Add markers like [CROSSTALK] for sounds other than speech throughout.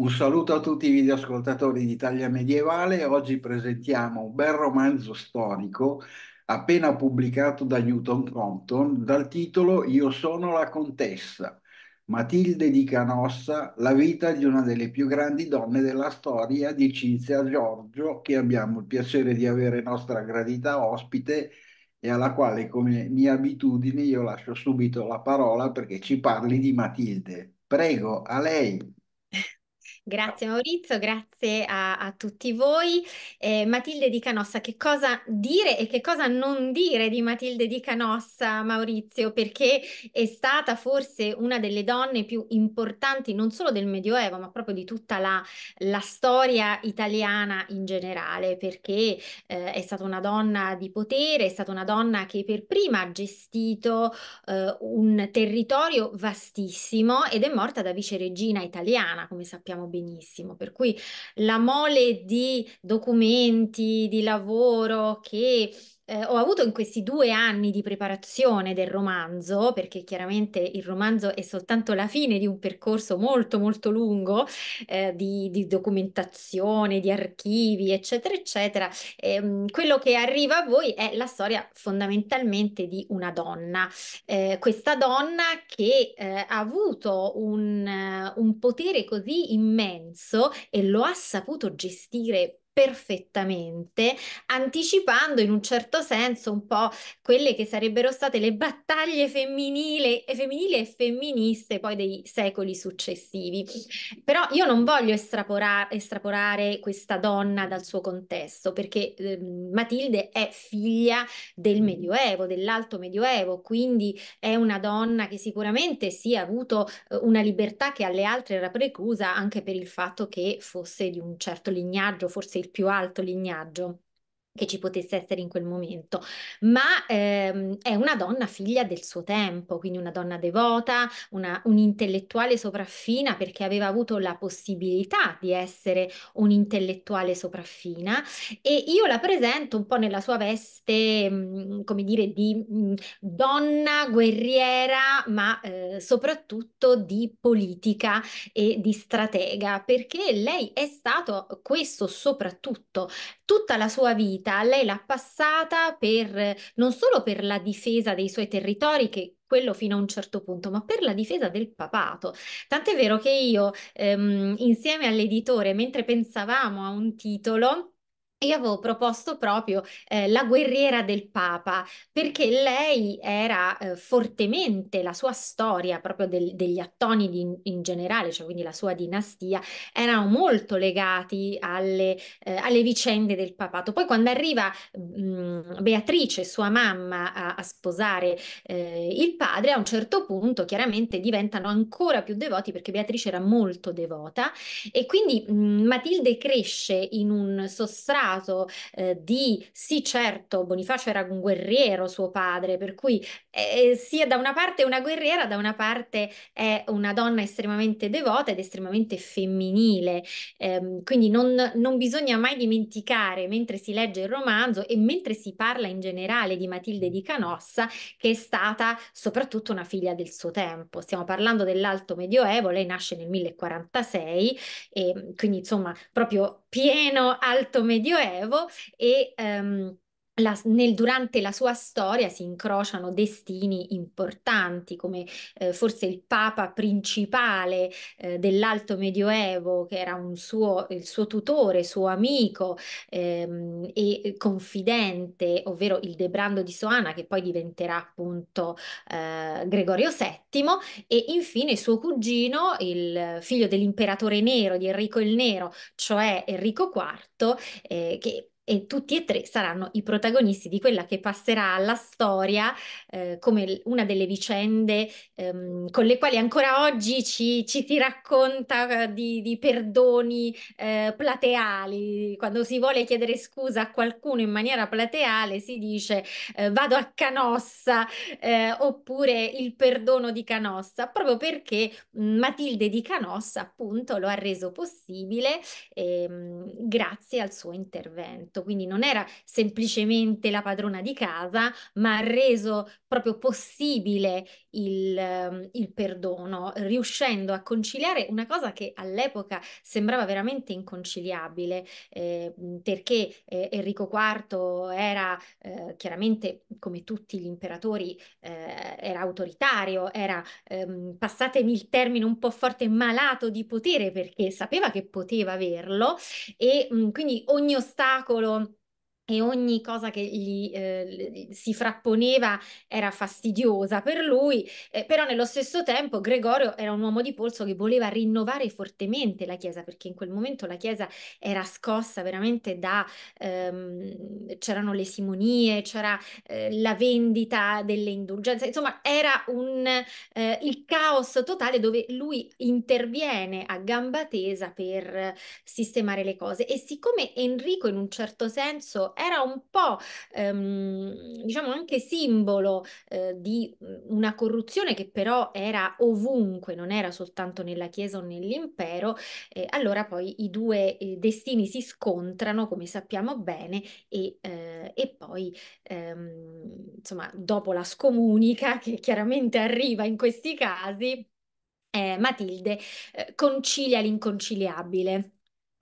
Un saluto a tutti i videoascoltatori di Italia Medievale. Oggi presentiamo un bel romanzo storico appena pubblicato da Newton Compton dal titolo Io sono la contessa. Matilde di Canossa, la vita di una delle più grandi donne della storia di Cinzia Giorgio, che abbiamo il piacere di avere nostra gradita ospite e alla quale, come mia abitudine, io lascio subito la parola perché ci parli di Matilde. Prego, a lei. Grazie Maurizio, grazie a, a tutti voi. Eh, Matilde di Canossa, che cosa dire e che cosa non dire di Matilde di Canossa, Maurizio? Perché è stata forse una delle donne più importanti non solo del Medioevo, ma proprio di tutta la, la storia italiana in generale, perché eh, è stata una donna di potere, è stata una donna che per prima ha gestito eh, un territorio vastissimo ed è morta da viceregina italiana, come sappiamo bene benissimo. Per cui la mole di documenti, di lavoro che eh, ho avuto in questi due anni di preparazione del romanzo, perché chiaramente il romanzo è soltanto la fine di un percorso molto molto lungo eh, di, di, documentazione, di archivi, eccetera, eccetera. Eh, quello che arriva a voi è la storia fondamentalmente di una donna, eh, questa donna che eh, ha avuto un, un potere così immenso e lo ha saputo gestire perfettamente, anticipando in un certo senso un po' quelle che sarebbero state le battaglie femminili e femministe poi dei secoli successivi. Però io non voglio estrapora- estraporare questa donna dal suo contesto, perché eh, Matilde è figlia del mm. Medioevo, dell'Alto Medioevo, quindi è una donna che sicuramente sì ha avuto eh, una libertà che alle altre era preclusa anche per il fatto che fosse di un certo lignaggio, forse il più alto lignaggio che ci potesse essere in quel momento, ma ehm, è una donna figlia del suo tempo, quindi una donna devota, una, un'intellettuale sopraffina perché aveva avuto la possibilità di essere un'intellettuale sopraffina e io la presento un po' nella sua veste, mh, mm, come dire, di mh, mm, donna guerriera, ma eh, soprattutto di politica e di stratega, perché lei è stato questo soprattutto tutta la sua vita vita lei l'ha passata per, non solo per la difesa dei suoi territori, che quello fino a un certo punto, ma per la difesa del papato. Tant'è vero che io, ehm, insieme all'editore, mentre pensavamo a un titolo, io avevo proposto proprio eh, la guerriera del Papa, perché lei era eh, fortemente, la sua storia proprio del, degli attoni di, in generale, cioè quindi la sua dinastia, erano molto legati alle, eh, alle vicende del papato. Poi quando arriva mh, mm, Beatrice, sua mamma, a, a sposare eh, il padre, a un certo punto chiaramente diventano ancora più devoti perché Beatrice era molto devota e quindi mh, mm, Matilde cresce in un sostrato caso eh, di sì certo Bonifacio era un guerriero suo padre per cui eh, eh sì da una parte una guerriera da una parte è una donna estremamente devota ed estremamente femminile eh, quindi non, non bisogna mai dimenticare mentre si legge il romanzo e mentre si parla in generale di Matilde di Canossa che è stata soprattutto una figlia del suo tempo stiamo parlando dell'alto medioevo lei nasce nel 1046 e quindi insomma proprio pieno alto medioevo e um, la, nel, durante la sua storia si incrociano destini importanti, come eh, forse il papa principale eh, dell'Alto Medioevo, che era suo, il suo tutore, suo amico ehm, e confidente, ovvero il Debrando di Soana, che poi diventerà appunto eh, Gregorio VII, e infine suo cugino, il figlio dell'imperatore nero, di Enrico il Nero, cioè Enrico IV, eh, che e tutti e tre saranno i protagonisti di quella che passerà alla storia eh, come una delle vicende ehm, con le quali ancora oggi ci, ci si racconta eh, di, di perdoni eh, plateali. Quando si vuole chiedere scusa a qualcuno in maniera plateale si dice eh, vado a Canossa eh, oppure il perdono di Canossa, proprio perché Matilde di Canossa appunto lo ha reso possibile ehm, grazie al suo intervento affitto, quindi non era semplicemente la padrona di casa, ma ha reso proprio possibile il, ehm, il perdono, riuscendo a conciliare una cosa che all'epoca sembrava veramente inconciliabile, eh, perché eh, Enrico IV era eh, chiaramente, come tutti gli imperatori, eh, era autoritario, era, ehm, passatemi il termine un po' forte, malato di potere, perché sapeva che poteva averlo e mh, mm, quindi ogni ostacolo pero e ogni cosa che gli eh, si frapponeva era fastidiosa per lui, eh, però nello stesso tempo Gregorio era un uomo di polso che voleva rinnovare fortemente la Chiesa, perché in quel momento la Chiesa era scossa veramente da... Ehm, c'erano le simonie, c'era eh, la vendita delle indulgenze, insomma era un, eh, il caos totale dove lui interviene a gamba tesa per sistemare le cose e siccome Enrico in un certo senso era un po' ehm, diciamo anche simbolo eh, di mhmm, una corruzione che però era ovunque, non era soltanto nella Chiesa o nell'impero, eh, allora poi i due destini si scontrano, come sappiamo bene, e, eh, e poi ehm, insomma dopo la scomunica [LAUGHS] che chiaramente arriva in questi casi, eh, Matilde eh, concilia l'inconciliabile.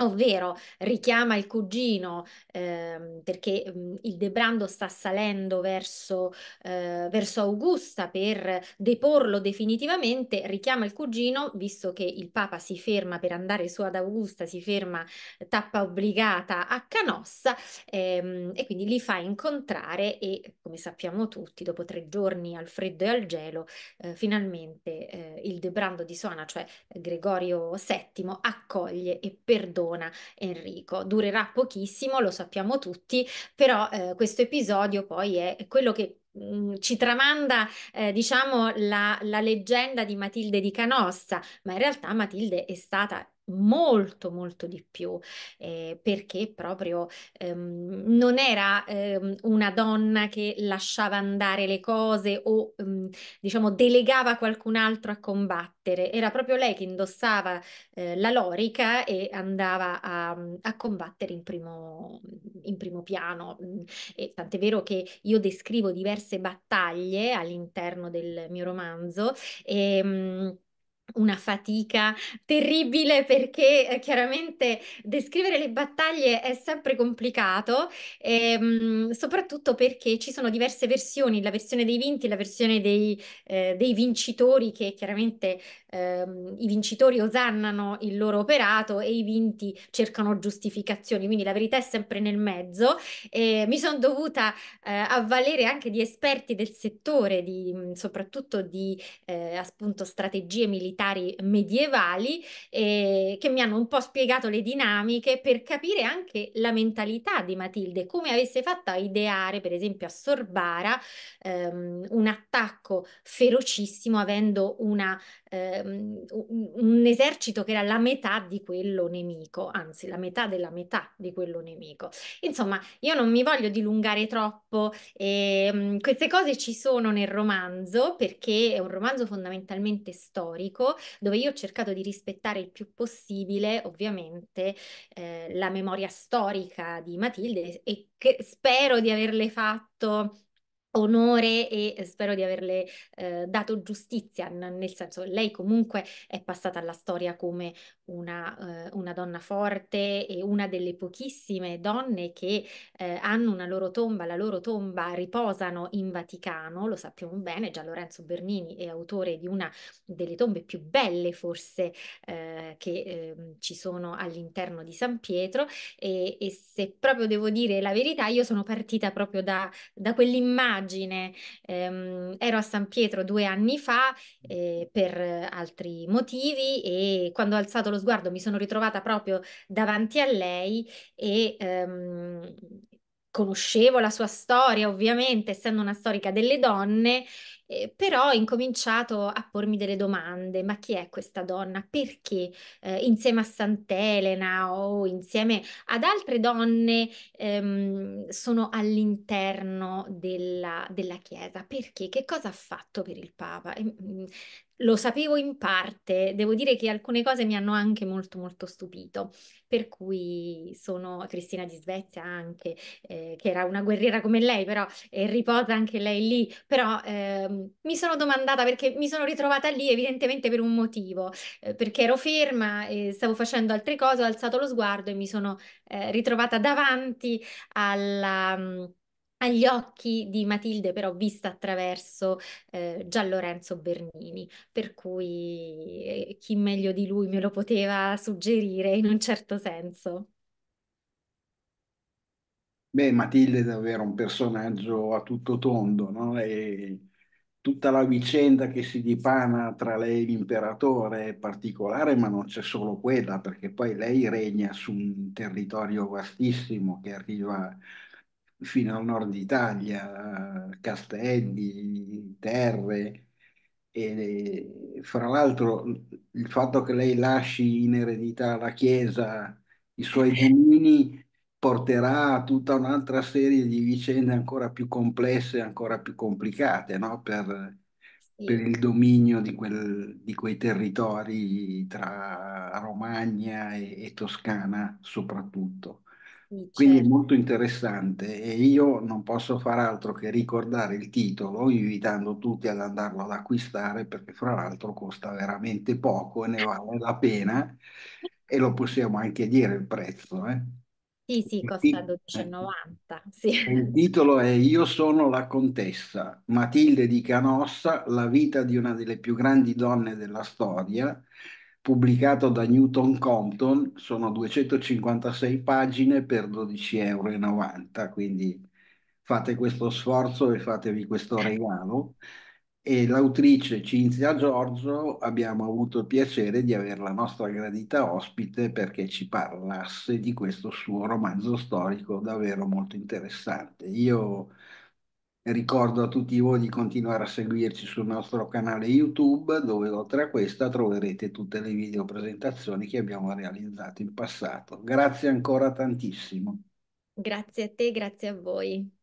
Ovvero richiama il cugino ehm, perché mh, mhmm, il Debrando sta salendo verso, eh, verso, Augusta per deporlo definitivamente, richiama il cugino, visto che il Papa si ferma per andare su ad Augusta, si ferma eh, tappa obbligata a Canossa ehm, e quindi li fa incontrare e come sappiamo tutti, dopo tre giorni al freddo e al gelo, eh, finalmente eh, il Debrando di Suona, cioè Gregorio VII, accoglie e perdona perdona Enrico. Durerà pochissimo, lo sappiamo tutti, però eh, questo episodio poi è quello che mm, ci tramanda, eh, diciamo, la, la, leggenda di Matilde di Canossa, ma in realtà Matilde è stata molto molto di più eh, perché proprio ehm, non era ehm, una donna che lasciava andare le cose o ehm, diciamo delegava qualcun altro a combattere era proprio lei che indossava eh, la lorica e andava a, a combattere in primo, in primo piano mm, e tant'è vero che io descrivo diverse battaglie all'interno del mio romanzo e, ehm, una fatica terribile perché eh, chiaramente descrivere le battaglie è sempre complicato, ehm, soprattutto perché ci sono diverse versioni, la versione dei vinti, la versione dei, eh, dei vincitori che chiaramente ehm, i vincitori osannano il loro operato e i vinti cercano giustificazioni, quindi la verità è sempre nel mezzo. Eh, mi sono dovuta avvalere anche di esperti del settore, di, mhmm, soprattutto di eh, appunto strategie militari parlamentari medievali eh, che mi hanno un po' spiegato le dinamiche per capire anche la mentalità di Matilde, come avesse fatto a ideare per esempio a Sorbara ehm, un attacco ferocissimo avendo una, ehm, un esercito che era la metà di quello nemico, anzi la metà della metà di quello nemico. Insomma, io non mi voglio dilungare troppo, ehm, queste cose ci sono nel romanzo perché è un romanzo fondamentalmente storico bianco, dove io ho cercato di rispettare il più possibile, ovviamente, eh, la memoria storica di Matilde e che spero di averle fatto onore e spero di averle eh, dato giustizia, nel senso lei comunque è passata alla storia come una, eh, una donna forte e una delle pochissime donne che eh, hanno una loro tomba, la loro tomba riposano in Vaticano, lo sappiamo bene, già Lorenzo Bernini è autore di una delle tombe più belle forse eh, che ehm, ci sono all'interno di San Pietro e, e, se proprio devo dire la verità io sono partita proprio da, da quell'immagine stupidaggine. Ehm, ero a San Pietro due anni fa eh, per altri motivi e quando ho alzato lo sguardo mi sono ritrovata proprio davanti a lei e ehm, conoscevo la sua storia, ovviamente, essendo una storica delle donne, eh, però ho incominciato a pormi delle domande, ma chi è questa donna? Perché eh, insieme a Sant'Elena o insieme ad altre donne ehm, sono all'interno della, della, Chiesa? Perché? Che cosa ha fatto per il Papa? E, mm, lo sapevo in parte, devo dire che alcune cose mi hanno anche molto molto stupito, per cui sono Cristina di Svezia anche, eh, che era una guerriera come lei, però eh, riposa anche lei lì, però eh, mi sono domandata perché mi sono ritrovata lì evidentemente per un motivo, eh, perché ero ferma e stavo facendo altre cose, ho alzato lo sguardo e mi sono eh, ritrovata davanti alla... Mh, mm, agli occhi di Matilde, però vista attraverso eh, Gian Lorenzo Bernini, per cui eh, chi meglio di lui me lo poteva suggerire in un certo senso. Beh, Matilde è davvero un personaggio a tutto tondo, no? E tutta la vicenda che si dipana tra lei e l'imperatore è particolare, ma non c'è solo quella, perché poi lei regna su un territorio vastissimo che arriva fino al nord Italia, castelli, terre. E, fra l'altro il fatto che lei lasci in eredità la Chiesa i suoi eh. domini porterà a tutta un'altra serie di vicende ancora più complesse, ancora più complicate no? per, per, il dominio di, quel, di, quei territori tra Romagna e, e Toscana soprattutto. Quindi è certo. molto interessante e io non posso far altro che ricordare il titolo, invitando tutti ad andarlo ad acquistare perché fra l'altro costa veramente poco e ne vale la pena e lo possiamo anche dire il prezzo. Eh. Sì, sì, costa 12,90, [LAUGHS] sì. Eh, il titolo è Io sono la contessa, Matilde di Canossa, la vita di una delle più grandi donne della storia, pubblicato da Newton Compton, sono 256 pagine per 12,90 euro, quindi fate questo sforzo e fatevi questo regalo. E l'autrice Cinzia Giorgio abbiamo avuto il piacere di avere la nostra gradita ospite perché ci parlasse di questo suo romanzo storico davvero molto interessante. Io Ricordo a tutti voi di continuare a seguirci sul nostro canale YouTube dove oltre a questa troverete tutte le video presentazioni che abbiamo realizzato in passato. Grazie ancora tantissimo. Grazie a te, grazie a voi.